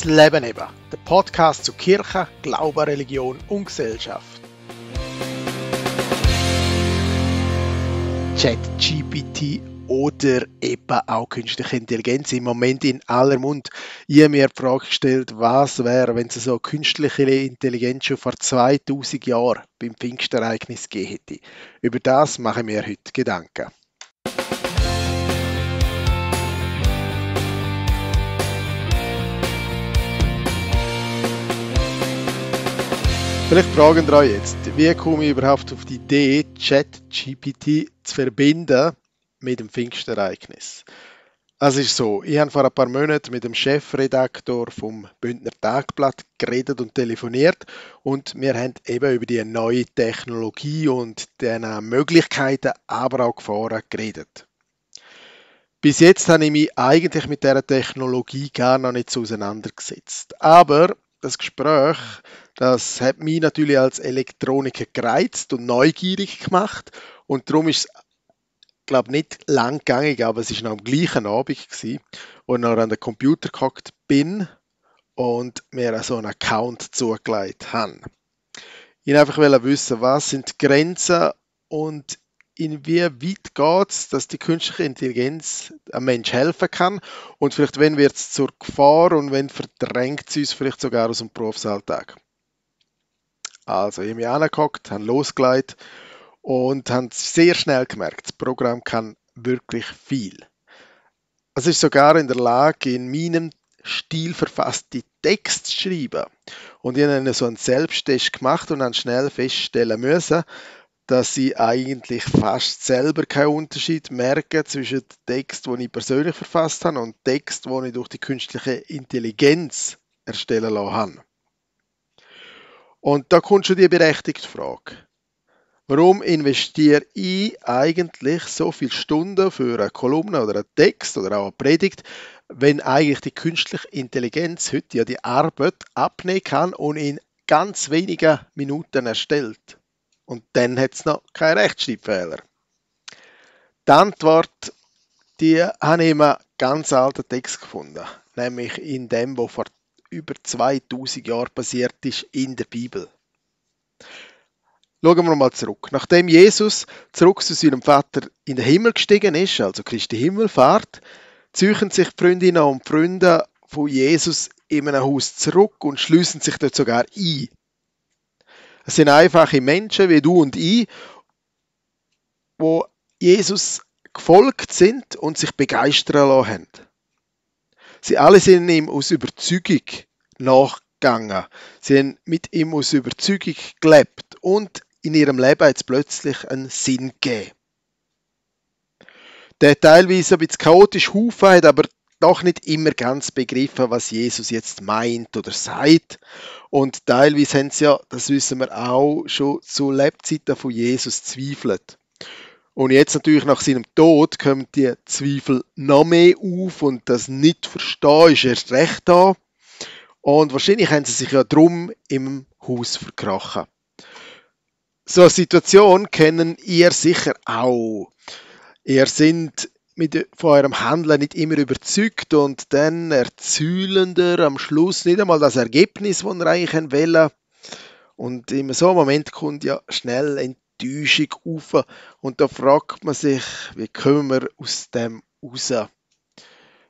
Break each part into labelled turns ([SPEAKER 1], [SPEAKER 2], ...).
[SPEAKER 1] Das Leben eben, der Podcast zu Kirche, Glaube, Religion und Gesellschaft. ChatGPT oder eben auch künstliche Intelligenz im Moment in aller Mund. Ich habe mir die Frage gestellt, was wäre, wenn es so künstliche Intelligenz schon vor 2000 Jahren beim Pfingstereignis gegeben hätte. Über das machen wir heute Gedanken. Vielleicht fragen wir euch jetzt, wie komme ich überhaupt auf die Idee, ChatGPT zu verbinden mit dem Pfingstereignis? Es ist so, ich habe vor ein paar Monaten mit dem Chefredaktor vom Bündner Tagblatt geredet und telefoniert und wir haben eben über die neue Technologie und deren äh, Möglichkeiten, aber auch Gefahren geredet. Bis jetzt habe ich mich eigentlich mit dieser Technologie gar noch nicht so auseinandergesetzt. Aber das Gespräch das hat mich natürlich als Elektroniker gereizt und neugierig gemacht. Und darum ist es, glaube nicht lang gegangen, aber es war noch am gleichen Abend, gewesen, wo ich noch an den Computer gehockt bin und mir so einen Account zugelegt habe. Ich wollte einfach wissen, was sind die Grenzen und inwieweit geht es, dass die künstliche Intelligenz einem Menschen helfen kann und vielleicht wenn wird es zur Gefahr und wenn verdrängt sie uns vielleicht sogar aus dem Berufsalltag. Also ich habe mich angeguckt, habe losgelegt und habe sehr schnell gemerkt, das Programm kann wirklich viel. Es ist sogar in der Lage, in meinem Stil verfasste Texte zu schreiben. Und ich habe so einen Selbsttest gemacht und dann schnell feststellen müssen, dass ich eigentlich fast selber keinen Unterschied merke zwischen dem Text, den ich persönlich verfasst habe und dem Text, den ich durch die künstliche Intelligenz erstellen lassen habe. Und da kommt schon die berechtigte Frage. Warum investiere ich eigentlich so viele Stunden für eine Kolumne oder einen Text oder auch eine Predigt, wenn eigentlich die künstliche Intelligenz heute ja die Arbeit abnehmen kann und in ganz wenigen Minuten erstellt? Und dann hat es noch keinen Rechtschreibfehler. Die Antwort, die habe ich in einem ganz alten Text gefunden, nämlich in dem, wo vor über 2000 Jahre passiert ist in der Bibel. Schauen wir mal zurück. Nachdem Jesus zurück zu seinem Vater in den Himmel gestiegen ist, also Christi Himmelfahrt, züchen sich die Freundinnen und Freunde von Jesus in einem Haus zurück und schließen sich dort sogar ein. Es sind einfache Menschen wie du und ich, wo Jesus gefolgt sind und sich begeistern lassen Sie alle sind ihm aus Überzeugung nachgegangen. Sie haben mit ihm aus Überzeugung gelebt und in ihrem Leben jetzt plötzlich einen Sinn gegeben. Der teilweise ein bisschen chaotisch Haufen hat aber doch nicht immer ganz begriffen, was Jesus jetzt meint oder sagt. Und teilweise haben sie ja, das wissen wir auch, schon zu Lebzeiten von Jesus zweifelt. Und jetzt natürlich nach seinem Tod kommen die Zweifel noch mehr auf und das Nicht-Verstehen ist erst recht da. Und wahrscheinlich haben sie sich ja drum im Haus verkrachen. So eine Situation kennen ihr sicher auch. Ihr sind mit, von eurem Handeln nicht immer überzeugt und dann erzählender am Schluss nicht einmal das Ergebnis, das ihr eigentlich wollt. Und in so einem Moment kommt ja schnell Enttäuschung auf. Und da fragt man sich, wie kommen wir aus dem raus?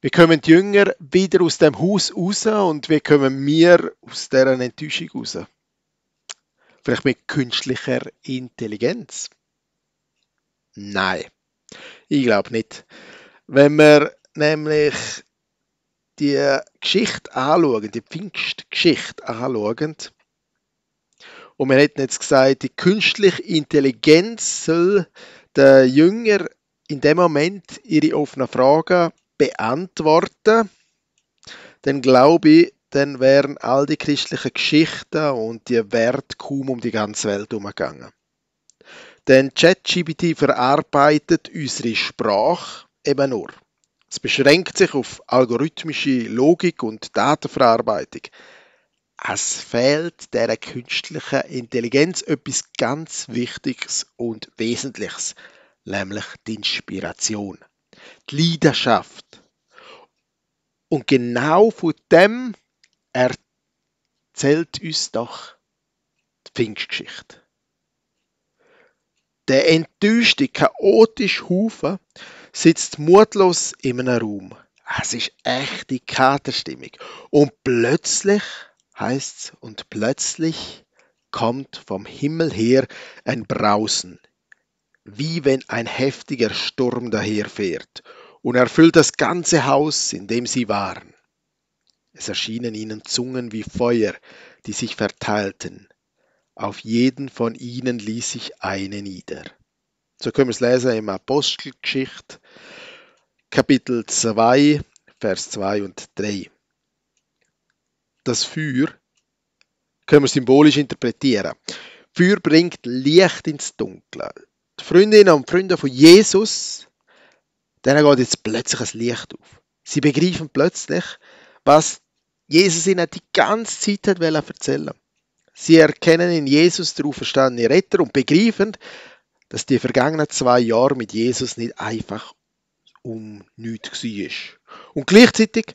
[SPEAKER 1] Wie kommen die Jünger wieder aus dem Haus raus und wie kommen wir aus deren Enttäuschung raus? Vielleicht mit künstlicher Intelligenz? Nein, ich glaube nicht. Wenn wir nämlich die Geschichte anschauen, die Pfingstgeschichte anschauen, und wir hätten jetzt gesagt, die künstliche Intelligenz soll den Jünger in dem Moment ihre offenen Fragen beantworten. Dann glaube ich, dann wären all die christlichen Geschichten und die Werte kaum um die ganze Welt umgegangen. Denn ChatGPT verarbeitet unsere Sprache eben nur. Es beschränkt sich auf algorithmische Logik und Datenverarbeitung. Es fehlt der künstlichen Intelligenz etwas ganz Wichtiges und Wesentliches, nämlich die Inspiration, die Leidenschaft. Und genau von dem erzählt uns doch die Pfingstgeschichte. Der enttäuschte, chaotische Haufen sitzt mutlos in einem Raum. Es ist echte Katerstimmung. Und plötzlich heißt's, und plötzlich kommt vom Himmel her ein Brausen, wie wenn ein heftiger Sturm daherfährt und erfüllt das ganze Haus, in dem sie waren. Es erschienen ihnen Zungen wie Feuer, die sich verteilten. Auf jeden von ihnen ließ sich eine nieder. So können wir es lesen im Apostelgeschichte, Kapitel 2, Vers 2 und 3 das Feuer können wir symbolisch interpretieren. Feuer bringt Licht ins Dunkle. Die Freundinnen und Freunde von Jesus, denen geht jetzt plötzlich ein Licht auf. Sie begreifen plötzlich, was Jesus ihnen die ganze Zeit hat erzählen Sie erkennen in Jesus den auferstandenen Retter und begreifen, dass die vergangenen zwei Jahre mit Jesus nicht einfach um nichts war. Und gleichzeitig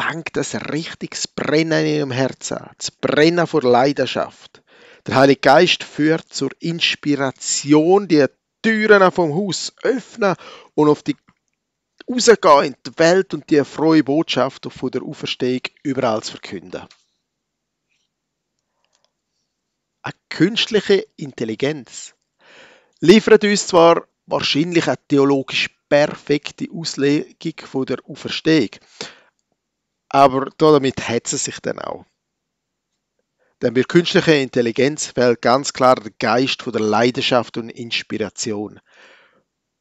[SPEAKER 1] fängt das richtiges Brennen in ihrem Herzen an, das Brennen vor Leidenschaft. Der Heilige Geist führt zur Inspiration, die Türen vom Haus öffnen und auf die rausgehen in die Welt und die frohe Botschaft von der Auferstehung überall zu verkünden. Eine künstliche Intelligenz liefert uns zwar wahrscheinlich eine theologisch perfekte Auslegung von der Auferstehung, aber damit hetzen sich dann auch. Denn bei künstlicher Intelligenz fällt ganz klar der Geist von der Leidenschaft und Inspiration.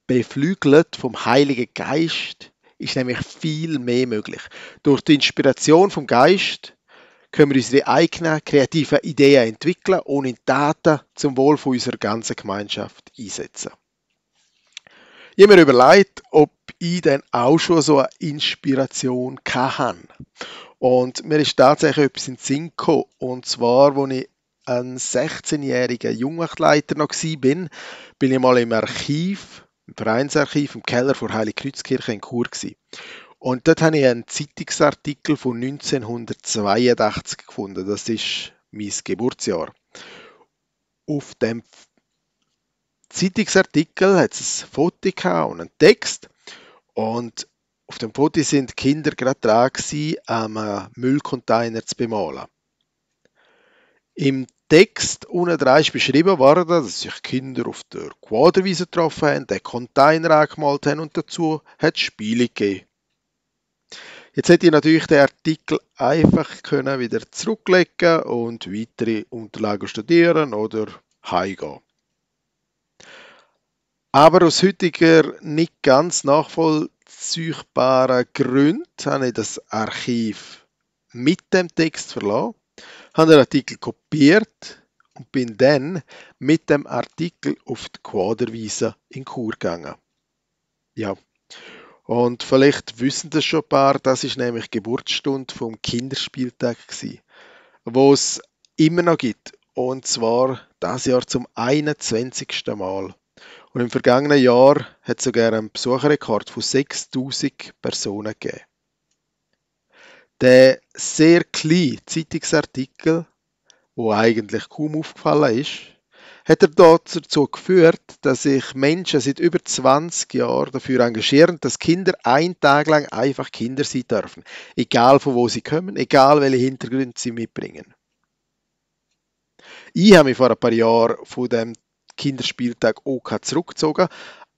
[SPEAKER 1] Beflügelt vom Heiligen Geist ist nämlich viel mehr möglich. Durch die Inspiration vom Geist können wir unsere eigenen kreativen Ideen entwickeln und in Daten zum Wohl unserer ganzen Gemeinschaft einsetzen. Ich habe mir überlegt, ob ich dann auch schon so eine Inspiration hatte. Und mir ist tatsächlich etwas in den Sinn gekommen. Und zwar, als ich ein 16-jähriger Jungachtleiter noch war, bin ich mal im Archiv, im Vereinsarchiv, im Keller vor Heiligkreuzkirche in Chur. Gewesen. Und dort habe ich einen Zeitungsartikel von 1982 gefunden. Das ist mein Geburtsjahr. Auf dem Zeitungsartikel, hat es ein Foto und einen Text. Und auf dem Foto sind Kinder gerade dran ähm, einen Müllcontainer zu bemalen. Im Text unten dran ist beschrieben worden, dass sich Kinder auf der Quaderwiese getroffen haben, den Container angemalt haben und dazu hat es Spiele gegeben. Jetzt hätte ich natürlich den Artikel einfach können wieder zurücklegen und weitere Unterlagen studieren oder heimgehen. Aber aus heutiger nicht ganz nachvollziehbaren Gründen habe ich das Archiv mit dem Text verlassen, habe den Artikel kopiert und bin dann mit dem Artikel auf die Quaderwiese in Chur gegangen. Ja. Und vielleicht wissen das schon ein paar, das ist nämlich Geburtsstunde vom Kinderspieltag gewesen, wo es immer noch gibt. Und zwar das Jahr zum 21. Mal. Und im vergangenen Jahr hat es sogar einen Besucherrekord von 6000 Personen gegeben. Der sehr kleine Zeitungsartikel, wo eigentlich kaum aufgefallen ist, hat er dazu geführt, dass sich Menschen seit über 20 Jahren dafür engagieren, dass Kinder einen Tag lang einfach Kinder sein dürfen. Egal von wo sie kommen, egal welche Hintergründe sie mitbringen. Ich habe mich vor ein paar Jahren von dem Kinderspieltag OK zurückgezogen.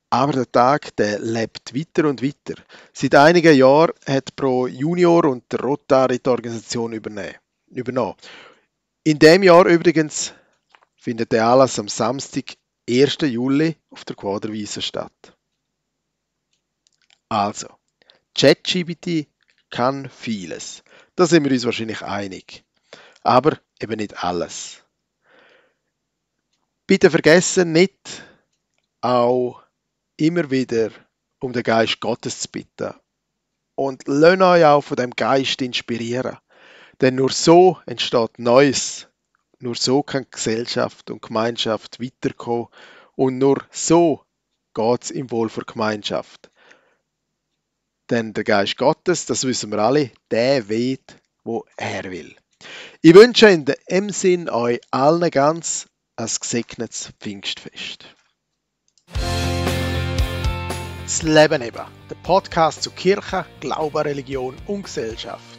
[SPEAKER 1] Aber der Tag, der lebt weiter und weiter. Seit einigen Jahren hat Pro Junior und der Rotary die Organisation übernommen. In dem Jahr übrigens findet der Anlass am Samstag, 1. Juli, auf der Quaderwiese statt. Also, ChatGPT kann vieles. Da sind wir uns wahrscheinlich einig. Aber eben nicht alles. Bitte vergessen nicht, auch immer wieder um den Geist Gottes zu bitten. Und lasst euch auch von dem Geist inspirieren. Denn nur so entsteht Neues. Nur so kann Gesellschaft und Gemeinschaft weiterkommen. Und nur so geht es im Wohl für Gemeinschaft. Denn der Geist Gottes, das wissen wir alle, der weht, wo er will. Ich wünsche in dem Sinn euch allen ganz ein gesegnetes Pfingstfest. Das Leben eben, der Podcast zu Kirche, Glaube, Religion und Gesellschaft.